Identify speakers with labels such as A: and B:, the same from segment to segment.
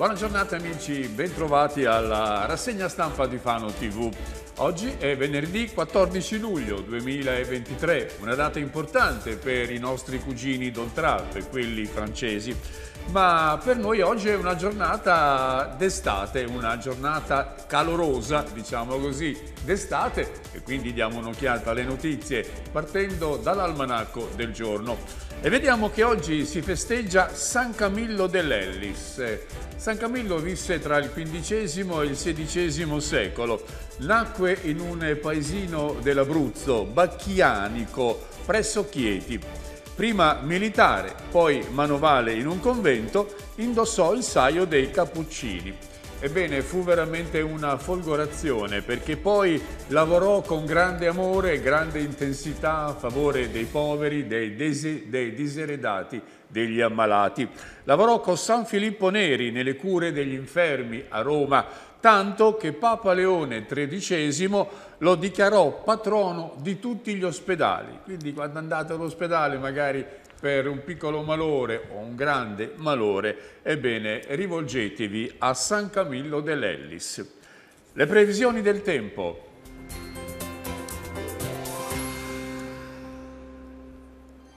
A: Buona giornata amici, bentrovati alla rassegna stampa di Fano TV. Oggi è venerdì 14 luglio 2023, una data importante per i nostri cugini d'Oltralpe, quelli francesi, ma per noi oggi è una giornata d'estate, una giornata calorosa, diciamo così, d'estate e quindi diamo un'occhiata alle notizie partendo dall'almanacco del giorno. E vediamo che oggi si festeggia San Camillo dell'Ellis. San Camillo visse tra il XV e il XVI secolo. Nacque in un paesino dell'Abruzzo, Bacchianico, presso Chieti. Prima militare, poi manovale in un convento, indossò il saio dei Cappuccini. Ebbene, fu veramente una folgorazione perché poi lavorò con grande amore e grande intensità a favore dei poveri, dei, desi, dei diseredati, degli ammalati. Lavorò con San Filippo Neri nelle cure degli infermi a Roma, tanto che Papa Leone XIII lo dichiarò patrono di tutti gli ospedali. Quindi quando andate all'ospedale magari per un piccolo malore o un grande malore, ebbene rivolgetevi a San Camillo dell'Ellis. Le previsioni del tempo.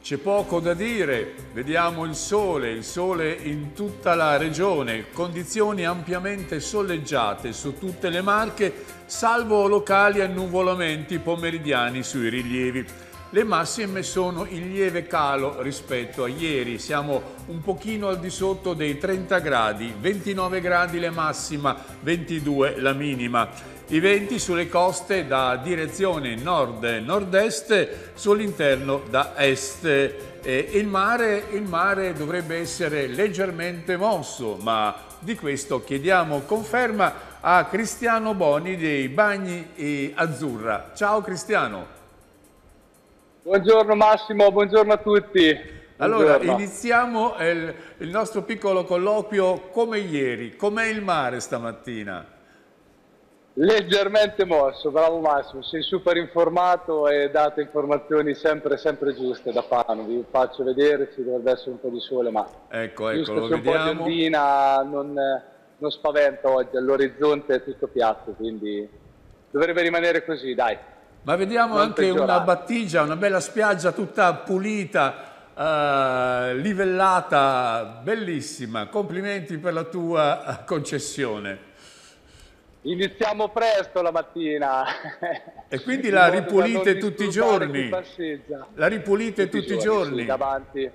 A: C'è poco da dire, vediamo il sole, il sole in tutta la regione, condizioni ampiamente soleggiate su tutte le marche, salvo locali annuvolamenti pomeridiani sui rilievi le massime sono in lieve calo rispetto a ieri, siamo un pochino al di sotto dei 30 gradi, 29 gradi le massima, 22 la minima. I venti sulle coste da direzione nord-nord-est, sull'interno da est. Eh, il, mare, il, mare, dovrebbe essere leggermente mosso, ma di questo chiediamo conferma a Cristiano Boni dei Bagni Azzurra. Ciao Cristiano! Buongiorno Massimo, buongiorno a tutti. Allora, buongiorno. iniziamo il, il nostro piccolo colloquio come ieri. Com'è il mare stamattina?
B: Leggermente mosso, bravo Massimo, sei super informato e date informazioni sempre, sempre giuste da Pano, vi faccio vedere, ci dovrebbe essere un po' di sole, ma
A: ecco, ecco, lo vediamo. un po' di
B: ondina non, non spaventa oggi, all'orizzonte è tutto piatto, quindi dovrebbe rimanere così, dai.
A: Ma vediamo anche una battigia, una bella spiaggia tutta pulita, Uh, livellata, bellissima. Complimenti per la tua concessione. Iniziamo presto
B: la mattina.
A: E quindi la ripulite tutti i giorni. La ripulite tutti, tutti i giorni. Sì,
B: davanti.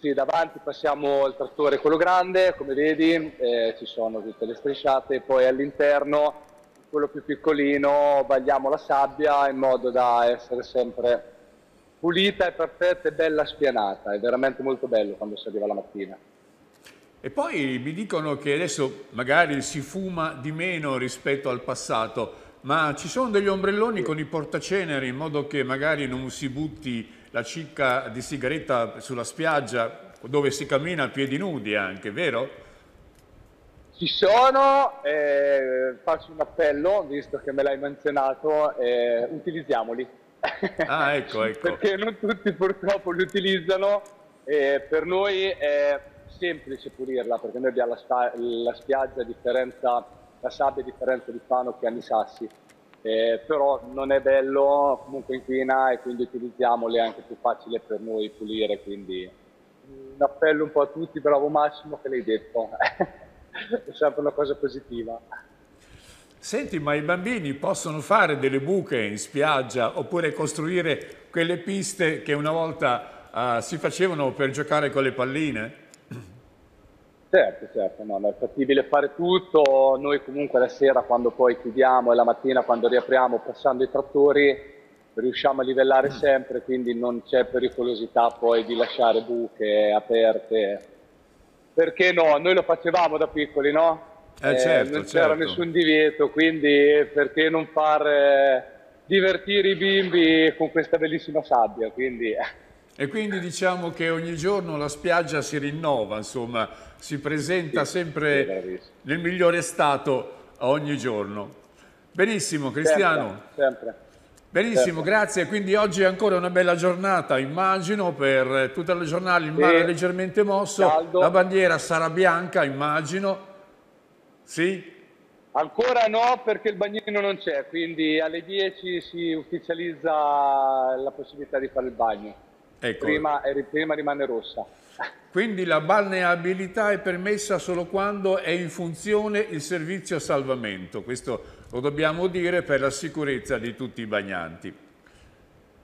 B: Sì, davanti passiamo al trattore quello grande, come vedi, eh, ci sono tutte le strisciate, poi all'interno quello più piccolino bagliamo la sabbia in modo da essere sempre pulita e perfetta e bella spianata, è veramente molto bello quando si arriva la mattina.
A: E poi mi dicono che adesso magari si fuma di meno rispetto al passato, ma ci sono degli ombrelloni con i portaceneri in modo che magari non si butti la cicca di sigaretta sulla spiaggia dove si cammina a piedi nudi anche, vero?
B: Ci sono, eh, faccio un appello, visto che me l'hai menzionato, eh, utilizziamoli.
A: Ah, ecco, ecco. Perché
B: non tutti purtroppo li utilizzano e eh, per noi è semplice pulirla, perché noi abbiamo la, la spiaggia a differenza, la sabbia a differenza di Fano che hanno i sassi. Eh, però non è bello, comunque inquina e quindi utilizziamole, è anche più facile per noi pulire, quindi un appello un po' a tutti, bravo Massimo che l'hai detto. è sempre una cosa positiva.
A: Senti, ma i bambini possono fare delle buche in spiaggia oppure costruire quelle piste che una volta uh, si facevano per giocare con le palline?
B: Certo, certo, no, è fattibile fare tutto. Noi comunque la sera quando poi chiudiamo e la mattina quando riapriamo passando i trattori riusciamo a livellare sempre, quindi non c'è pericolosità poi di lasciare buche aperte perché no? Noi lo facevamo da piccoli, no?
A: Eh, eh certo, eh, non c'era certo. nessun
B: divieto, quindi perché non far eh, divertire i bimbi con questa bellissima sabbia? Quindi... Eh.
A: E quindi diciamo che ogni giorno la spiaggia si rinnova, insomma, si presenta sì, sempre nel migliore stato ogni giorno. Benissimo, Cristiano. sempre. sempre. Benissimo, certo. grazie. Quindi oggi è ancora una bella giornata, immagino, per tutta la giornata, il mare sì. leggermente mosso, Caldo. la bandiera sarà bianca, immagino. Sì? Ancora no perché il bagnino non
B: c'è, quindi alle 10 si ufficializza la possibilità di fare il bagno.
A: Ecco. Prima,
B: prima rimane rossa.
A: Quindi la balneabilità è permessa solo quando è in funzione il servizio salvamento. Questo lo dobbiamo dire per la sicurezza di tutti i bagnanti.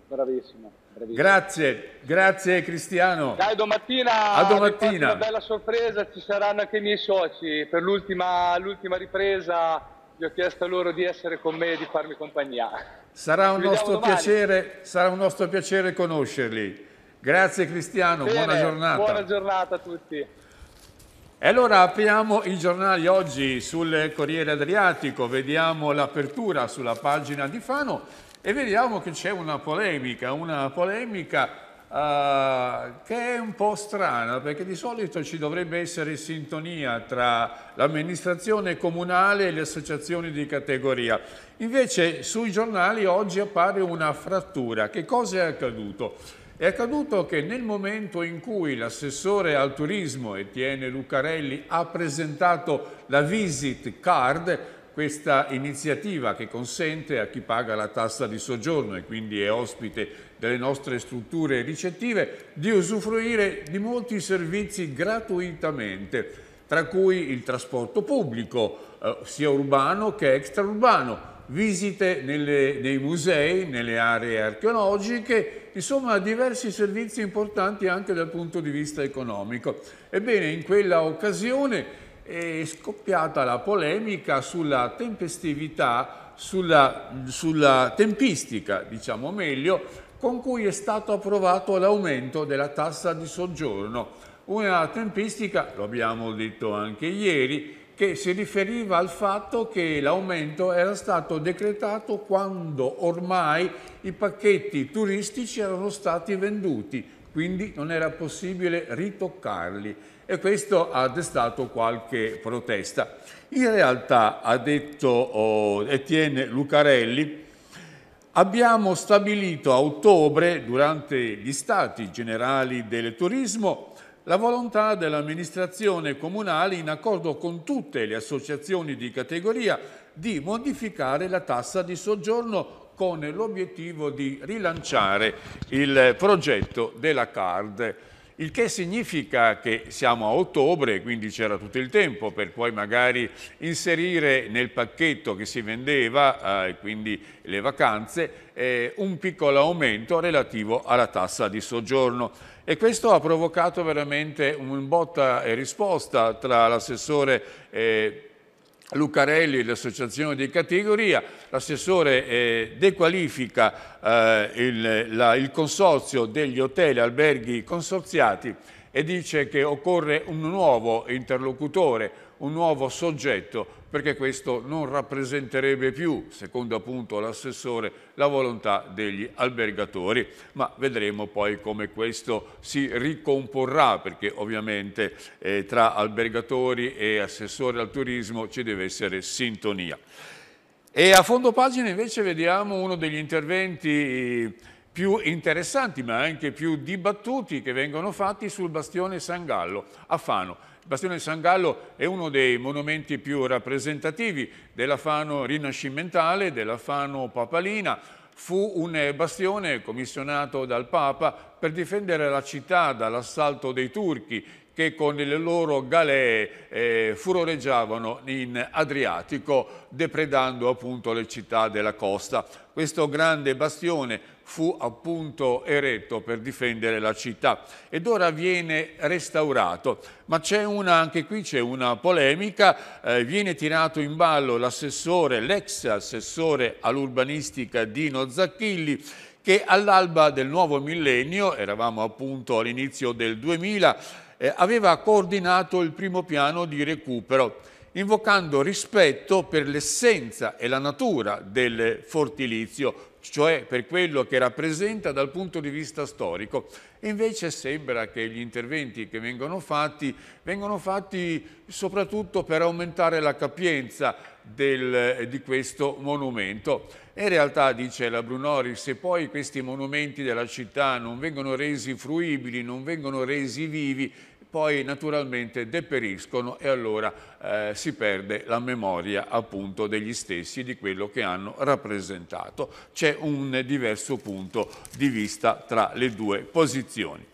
B: Bravissimo. bravissimo. Grazie,
A: grazie Cristiano.
B: Dai, domattina, a domattina. una bella sorpresa, ci saranno anche i miei soci. Per l'ultima ripresa gli ho chiesto loro di essere con me e di farmi compagnia.
A: Sarà un, nostro piacere, sarà un nostro piacere conoscerli. Grazie Cristiano, Bene, buona giornata. Buona
B: giornata a tutti.
A: E allora apriamo i giornali oggi sul Corriere Adriatico, vediamo l'apertura sulla pagina di Fano e vediamo che c'è una polemica, una polemica uh, che è un po' strana perché di solito ci dovrebbe essere sintonia tra l'amministrazione comunale e le associazioni di categoria. Invece sui giornali oggi appare una frattura. Che cosa è accaduto? È accaduto che nel momento in cui l'assessore al turismo Etienne Lucarelli ha presentato la Visit Card, questa iniziativa che consente a chi paga la tassa di soggiorno e quindi è ospite delle nostre strutture ricettive di usufruire di molti servizi gratuitamente, tra cui il trasporto pubblico, eh, sia urbano che extraurbano, visite nelle, nei musei, nelle aree archeologiche, insomma diversi servizi importanti anche dal punto di vista economico. Ebbene, in quella occasione è scoppiata la polemica sulla tempestività, sulla, sulla tempistica, diciamo meglio, con cui è stato approvato l'aumento della tassa di soggiorno. Una tempistica, lo abbiamo detto anche ieri, che si riferiva al fatto che l'aumento era stato decretato quando ormai i pacchetti turistici erano stati venduti, quindi non era possibile ritoccarli e questo ha destato qualche protesta. In realtà, ha detto oh, Etienne Lucarelli, abbiamo stabilito a ottobre, durante gli stati generali del turismo, la volontà dell'amministrazione comunale, in accordo con tutte le associazioni di categoria, di modificare la tassa di soggiorno con l'obiettivo di rilanciare il progetto della CARD il che significa che siamo a ottobre, quindi c'era tutto il tempo per poi magari inserire nel pacchetto che si vendeva, eh, quindi le vacanze, eh, un piccolo aumento relativo alla tassa di soggiorno. E questo ha provocato veramente un botta e risposta tra l'assessore eh, Lucarelli l'associazione di categoria, l'assessore eh, dequalifica eh, il, la, il, consorzio degli hotel e alberghi consorziati e dice che occorre un nuovo interlocutore, un nuovo soggetto perché questo non rappresenterebbe più, secondo appunto l'assessore, la volontà degli albergatori, ma vedremo poi come questo si ricomporrà perché ovviamente eh, tra albergatori e assessore al turismo ci deve essere sintonia. E a fondo pagina invece vediamo uno degli interventi eh, più interessanti ma anche più dibattuti che vengono fatti sul bastione San Gallo a Fano bastione di San Gallo è uno dei monumenti più rappresentativi della Fano rinascimentale, della Fano papalina. Fu un bastione commissionato dal Papa per difendere la città dall'assalto dei turchi che con le loro galee eh, furoreggiavano in Adriatico, depredando appunto le città della costa. Questo grande bastione fu appunto eretto per difendere la città ed ora viene restaurato. Ma una, anche qui c'è una polemica, eh, viene tirato in ballo l'assessore, l'ex assessore all'urbanistica Dino Zacchilli che all'alba del nuovo millennio, eravamo appunto all'inizio del 2000, eh, aveva coordinato il primo piano di recupero invocando rispetto per l'essenza e la natura del fortilizio, cioè per quello che rappresenta dal punto di vista storico. invece sembra che gli interventi che vengono fatti vengono fatti soprattutto per aumentare la capienza del, di questo monumento. In realtà, dice la Brunori, se poi questi monumenti della città non vengono resi fruibili, non vengono resi vivi, poi naturalmente deperiscono e allora eh, si perde la memoria appunto degli stessi di quello che hanno rappresentato. C'è un diverso punto di vista tra le due posizioni.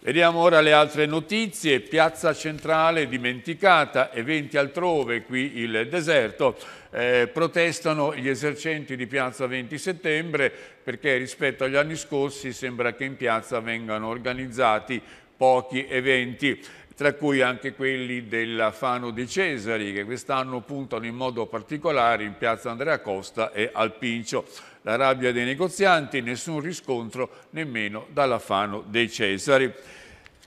A: Vediamo ora le altre notizie. Piazza Centrale dimenticata, eventi altrove, qui il deserto. Eh, protestano gli esercenti di Piazza 20 Settembre perché rispetto agli anni scorsi sembra che in piazza vengano organizzati pochi eventi tra cui anche quelli della Fano di Cesari, che quest'anno puntano in modo particolare in piazza Andrea Costa e al Pincio. La rabbia dei negozianti, nessun riscontro nemmeno dalla Fano dei Cesari.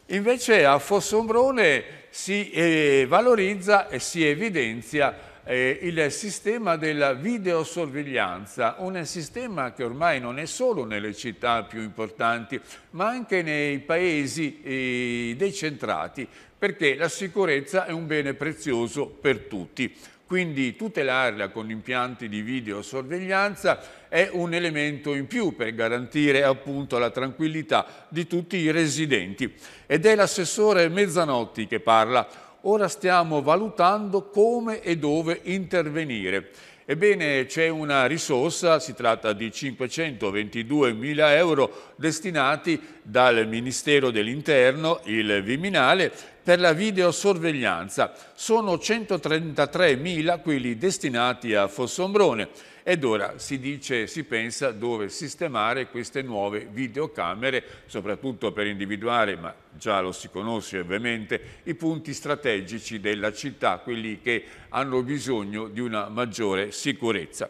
A: Invece a Fossombrone si eh, valorizza e si evidenzia eh, il sistema della videosorveglianza, un sistema che ormai non è solo nelle città più importanti, ma anche nei paesi eh, decentrati, perché la sicurezza è un bene prezioso per tutti. Quindi tutelarla con impianti di videosorveglianza è un elemento in più per garantire appunto la tranquillità di tutti i residenti. Ed è l'assessore Mezzanotti che parla, Ora stiamo valutando come e dove intervenire. Ebbene, c'è una risorsa, si tratta di 522 mila euro destinati dal Ministero dell'Interno, il Viminale, per la videosorveglianza. Sono 133.000 quelli destinati a Fossombrone ed ora si dice, si pensa dove sistemare queste nuove videocamere, soprattutto per individuare, ma già lo si conosce ovviamente, i punti strategici della città, quelli che hanno bisogno di una maggiore sicurezza.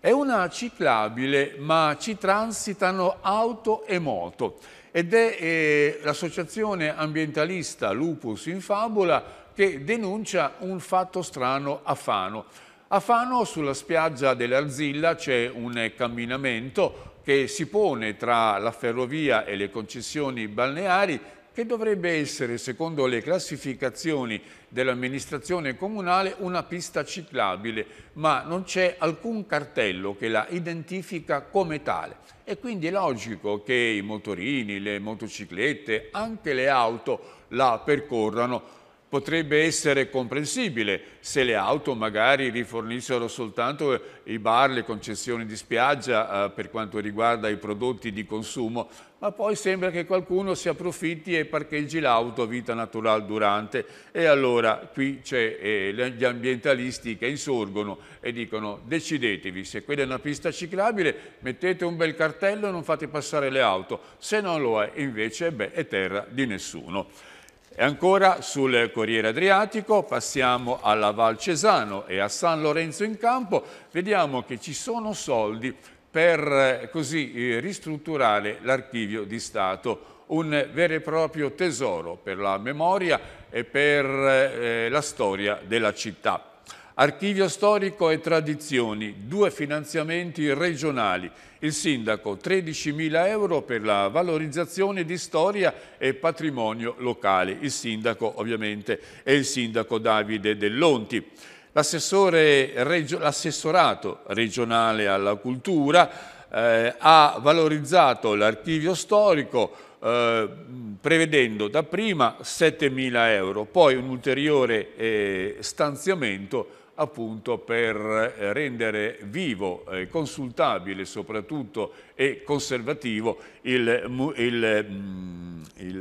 A: È una ciclabile, ma ci transitano auto e moto ed è eh, l'associazione ambientalista Lupus in Fabula che denuncia un fatto strano a Fano. A Fano sulla spiaggia dell'Arzilla c'è un camminamento che si pone tra la ferrovia e le concessioni balneari che dovrebbe essere, secondo le classificazioni dell'amministrazione comunale, una pista ciclabile, ma non c'è alcun cartello che la identifica come tale. E quindi è logico che i motorini, le motociclette, anche le auto la percorrano. Potrebbe essere comprensibile se le auto magari rifornissero soltanto eh, i bar, le concessioni di spiaggia eh, per quanto riguarda i prodotti di consumo, ma poi sembra che qualcuno si approfitti e parcheggi l'auto vita naturale durante. E allora qui c'è eh, gli ambientalisti che insorgono e dicono decidetevi, se quella è una pista ciclabile mettete un bel cartello e non fate passare le auto, se non lo è invece beh, è terra di nessuno. E ancora sul Corriere Adriatico passiamo alla Val Cesano e a San Lorenzo in Campo, vediamo che ci sono soldi per eh, così eh, ristrutturare l'archivio di Stato, un vero e proprio tesoro per la memoria e per eh, la storia della città. Archivio storico e tradizioni, due finanziamenti regionali. Il sindaco 13.000 euro per la valorizzazione di storia e patrimonio locale. Il sindaco ovviamente è il sindaco Davide Dell'Onti l'assessorato regionale alla cultura eh, ha valorizzato l'archivio storico eh, prevedendo dapprima 7.000 euro, poi un ulteriore eh, stanziamento appunto per eh, rendere vivo, eh, consultabile soprattutto e conservativo mm,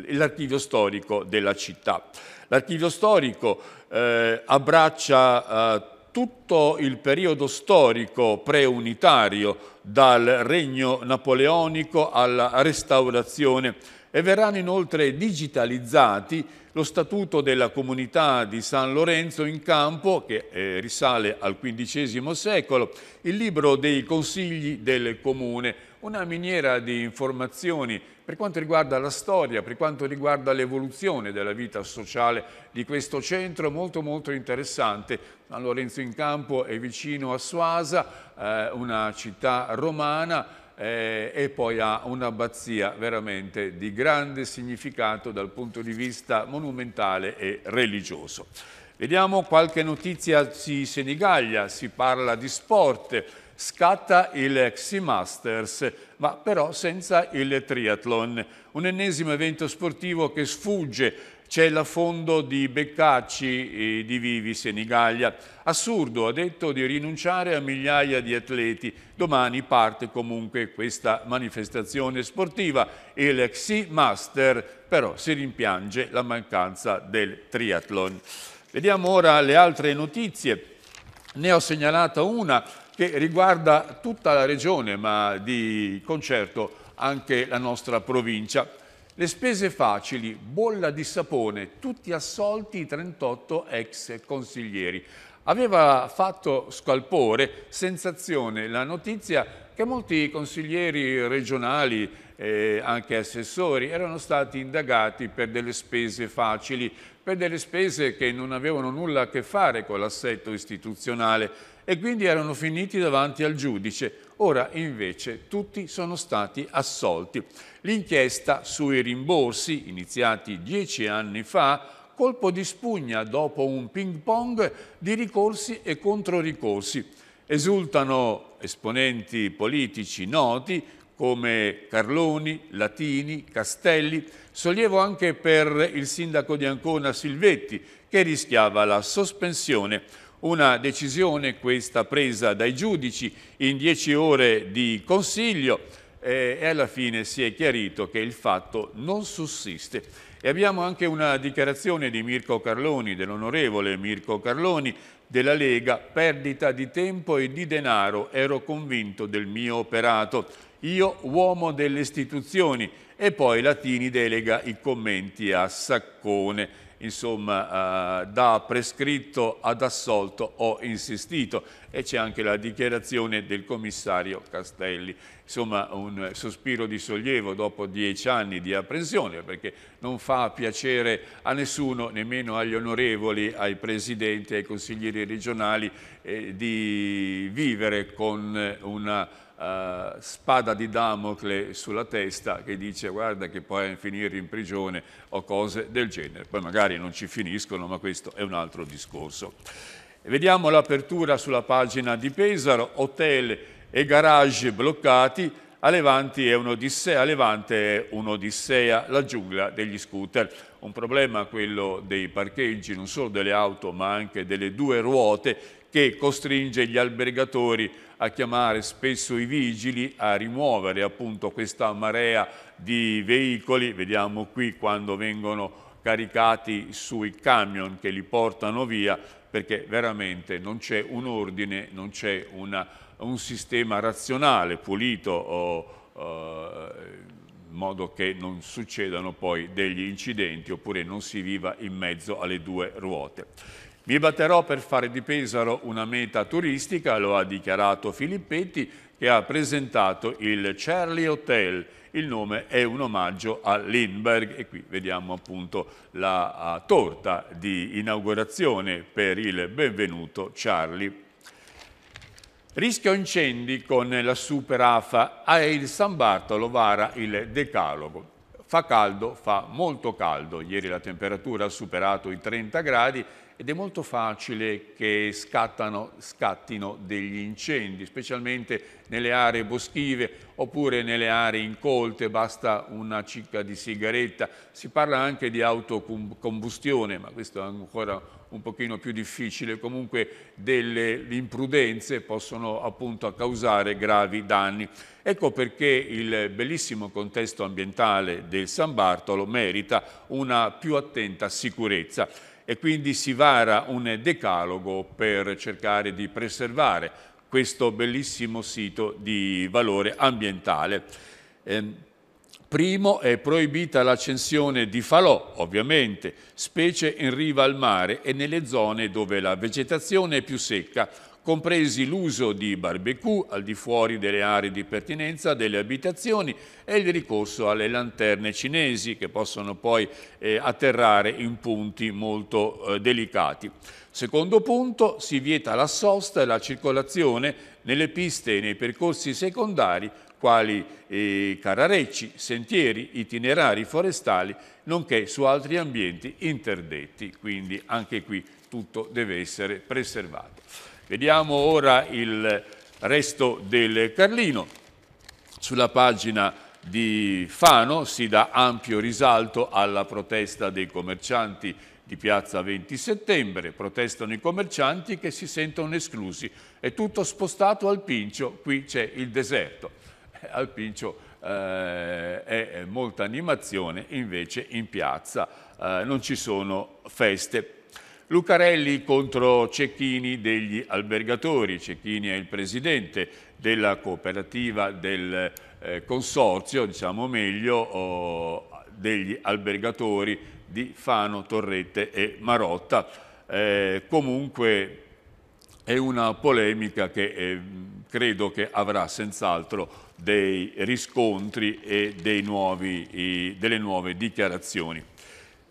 A: l'archivio storico della città. L'archivio storico eh, abbraccia eh, tutto il periodo storico preunitario, dal regno napoleonico alla restaurazione e verranno inoltre digitalizzati lo statuto della comunità di San Lorenzo in campo, che eh, risale al XV secolo, il libro dei consigli del comune, una miniera di informazioni per quanto riguarda la storia, per quanto riguarda l'evoluzione della vita sociale di questo centro molto molto interessante. San Lorenzo in Campo è vicino a Suasa, eh, una città romana eh, e poi ha un'abbazia veramente di grande significato dal punto di vista monumentale e religioso. Vediamo qualche notizia di Senigallia, si parla di sport, scatta il Xi Masters, ma però senza il triathlon. Un ennesimo evento sportivo che sfugge c'è l'affondo di Beccacci e di Vivi Senigallia. Assurdo, ha detto di rinunciare a migliaia di atleti. Domani parte comunque questa manifestazione sportiva. Il Xi Master però si rimpiange la mancanza del triathlon. Vediamo ora le altre notizie. Ne ho segnalata una che riguarda tutta la regione, ma di concerto anche la nostra provincia. Le spese facili, bolla di sapone, tutti assolti i 38 ex consiglieri. Aveva fatto scalpore, sensazione la notizia che molti consiglieri regionali eh, anche assessori, erano stati indagati per delle spese facili, per delle spese che non avevano nulla a che fare con l'assetto istituzionale e quindi erano finiti davanti al giudice. Ora invece tutti sono stati assolti. L'inchiesta sui rimborsi, iniziati dieci anni fa, colpo di spugna dopo un ping pong di ricorsi e controricorsi. Esultano esponenti politici noti come Carloni, Latini, Castelli, sollievo anche per il sindaco di Ancona Silvetti che rischiava la sospensione. Una decisione questa presa dai giudici in dieci ore di consiglio eh, e alla fine si è chiarito che il fatto non sussiste. E abbiamo anche una dichiarazione di Mirko Carloni, dell'onorevole Mirko Carloni, della Lega, perdita di tempo e di denaro, ero convinto del mio operato io uomo delle istituzioni e poi Latini delega i commenti a Saccone. Insomma, eh, da prescritto ad assolto ho insistito e c'è anche la dichiarazione del commissario Castelli. Insomma, un sospiro di sollievo dopo dieci anni di apprensione perché non fa piacere a nessuno, nemmeno agli onorevoli, ai presidenti, ai consiglieri regionali, eh, di vivere con una eh, spada di Damocle sulla testa che dice guarda che puoi finire in prigione o cose del genere. Poi magari non ci finiscono, ma questo è un altro discorso. Vediamo l'apertura sulla pagina di Pesaro, hotel e garage bloccati, a Levante è un'odissea, un la giungla degli scooter. Un problema quello dei parcheggi, non solo delle auto ma anche delle due ruote che costringe gli albergatori a chiamare spesso i vigili a rimuovere appunto questa marea di veicoli, vediamo qui quando vengono caricati sui camion che li portano via perché veramente non c'è un ordine, non c'è un sistema razionale, pulito, o, o, in modo che non succedano poi degli incidenti oppure non si viva in mezzo alle due ruote. Vi batterò per fare di Pesaro una meta turistica, lo ha dichiarato Filippetti, che ha presentato il Charlie Hotel. Il nome è un omaggio a Lindbergh e qui vediamo appunto la torta di inaugurazione per il benvenuto Charlie. Rischio incendi con la Super AFA a il San Bartolo vara il decalogo. Fa caldo, fa molto caldo, ieri la temperatura ha superato i 30 gradi ed è molto facile che scattano, scattino degli incendi, specialmente nelle aree boschive oppure nelle aree incolte, basta una cicca di sigaretta. Si parla anche di autocombustione, ma questo è ancora un pochino più difficile, comunque delle imprudenze possono appunto causare gravi danni. Ecco perché il bellissimo contesto ambientale del San Bartolo merita una più attenta sicurezza e quindi si vara un decalogo per cercare di preservare questo bellissimo sito di valore ambientale. Eh, Primo è proibita l'accensione di falò, ovviamente, specie in riva al mare e nelle zone dove la vegetazione è più secca compresi l'uso di barbecue al di fuori delle aree di pertinenza delle abitazioni e il ricorso alle lanterne cinesi che possono poi eh, atterrare in punti molto eh, delicati. Secondo punto, si vieta la sosta e la circolazione nelle piste e nei percorsi secondari quali eh, cararecci, sentieri, itinerari forestali, nonché su altri ambienti interdetti, quindi anche qui tutto deve essere preservato. Vediamo ora il resto del Carlino. Sulla pagina di Fano si dà ampio risalto alla protesta dei commercianti di piazza 20 settembre, protestano i commercianti che si sentono esclusi, è tutto spostato al Pincio, qui c'è il deserto, eh, al Pincio eh, è molta animazione, invece in piazza eh, non ci sono feste. Lucarelli contro Cecchini degli albergatori, Cecchini è il presidente della cooperativa del eh, consorzio, diciamo meglio, oh, degli albergatori di Fano, Torrette e Marotta. Eh, comunque è una polemica che eh, credo che avrà senz'altro dei riscontri e dei nuovi, i, delle nuove dichiarazioni.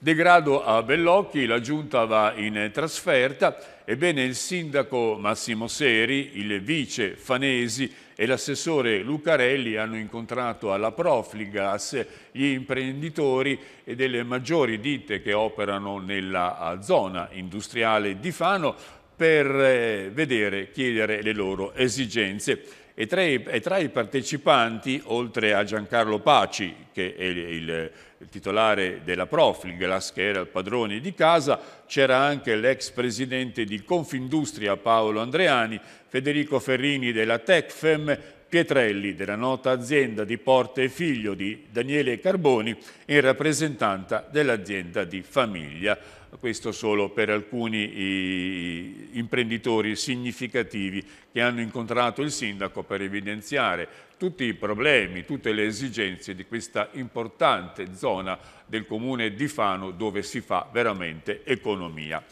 A: Degrado a Bellocchi, la giunta va in trasferta, ebbene il sindaco Massimo Seri, il vice Fanesi e l'assessore Lucarelli hanno incontrato alla Profligas gli imprenditori e delle maggiori ditte che operano nella zona industriale di Fano per eh, vedere, chiedere le loro esigenze. E tra, i, e tra i partecipanti, oltre a Giancarlo Paci, che è il il titolare della Profilgas, che era il padrone di casa, c'era anche l'ex presidente di Confindustria Paolo Andreani, Federico Ferrini della Tecfem, Pietrelli della nota azienda di Porte e Figlio di Daniele Carboni in rappresentanza dell'azienda di famiglia questo solo per alcuni imprenditori significativi che hanno incontrato il sindaco per evidenziare tutti i problemi, tutte le esigenze di questa importante zona del comune di Fano dove si fa veramente economia.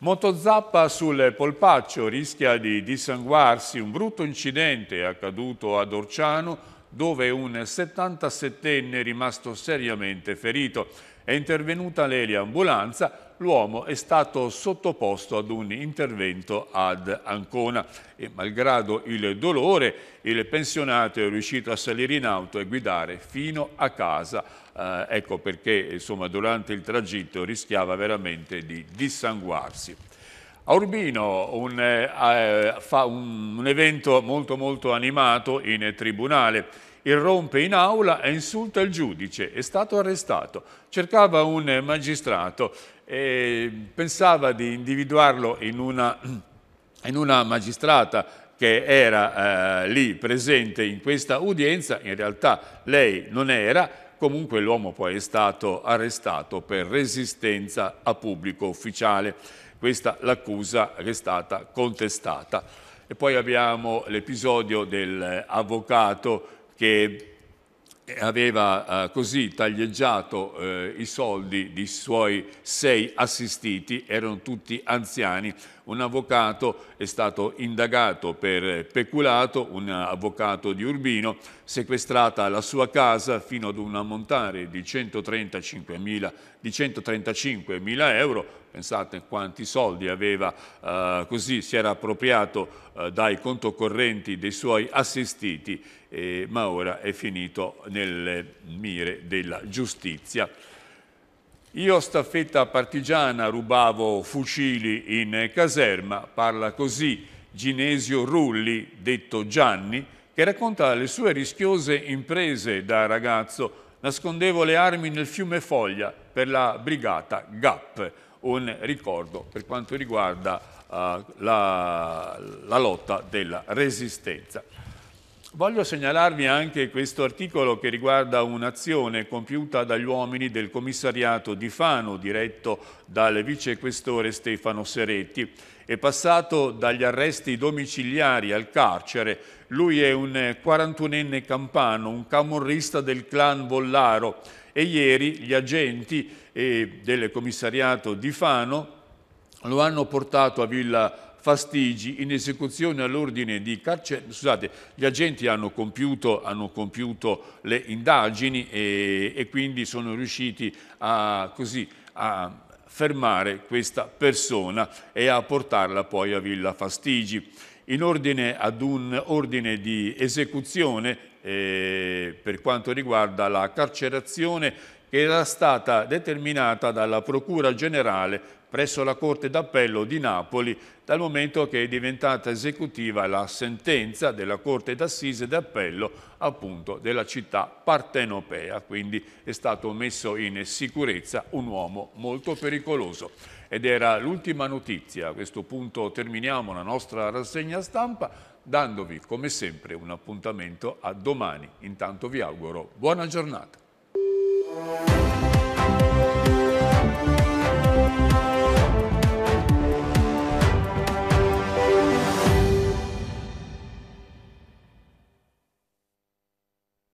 A: Motozappa sul Polpaccio rischia di dissanguarsi un brutto incidente accaduto ad Orciano dove un 77enne è rimasto seriamente ferito. È intervenuta l'eliambulanza, l'uomo è stato sottoposto ad un intervento ad Ancona e malgrado il dolore il pensionato è riuscito a salire in auto e guidare fino a casa. Eh, ecco perché insomma, durante il tragitto rischiava veramente di dissanguarsi. A Urbino un, eh, eh, fa un, un evento molto molto animato in tribunale irrompe in aula e insulta il giudice, è stato arrestato. Cercava un magistrato e pensava di individuarlo in una, in una magistrata che era eh, lì presente in questa udienza, in realtà lei non era, comunque l'uomo poi è stato arrestato per resistenza a pubblico ufficiale. Questa l'accusa che è stata contestata. E poi abbiamo l'episodio dell'avvocato che aveva eh, così taglieggiato eh, i soldi dei suoi sei assistiti, erano tutti anziani, un avvocato è stato indagato per peculato, un avvocato di Urbino, sequestrata la sua casa fino ad un ammontare di 135.000 135 euro, pensate quanti soldi aveva, eh, così si era appropriato eh, dai contocorrenti dei suoi assistiti, eh, ma ora è finito nelle mire della giustizia. Io staffetta partigiana rubavo fucili in caserma, parla così Ginesio Rulli, detto Gianni, che racconta le sue rischiose imprese da ragazzo. Nascondevo le armi nel fiume Foglia per la brigata GAP, un ricordo per quanto riguarda uh, la, la lotta della resistenza. Voglio segnalarvi anche questo articolo che riguarda un'azione compiuta dagli uomini del commissariato di Fano, diretto dal vicequestore Stefano Seretti è passato dagli arresti domiciliari al carcere. Lui è un 41enne campano, un camorrista del clan Vollaro e ieri gli agenti eh, del commissariato di Fano lo hanno portato a Villa Fastigi in esecuzione all'ordine di carcere. Scusate, gli agenti hanno compiuto, hanno compiuto le indagini e, eh, e, quindi sono riusciti a, così, a fermare questa persona e a portarla poi a Villa Fastigi. In ordine ad un ordine di esecuzione eh, per quanto riguarda la carcerazione che era stata determinata dalla Procura Generale presso la Corte d'Appello di Napoli dal momento che è diventata esecutiva la sentenza della Corte d'Assise d'Appello appunto della città partenopea, quindi è stato messo in sicurezza un uomo molto pericoloso. Ed era l'ultima notizia, a questo punto terminiamo la nostra rassegna stampa dandovi come sempre un appuntamento a domani. Intanto vi auguro buona giornata.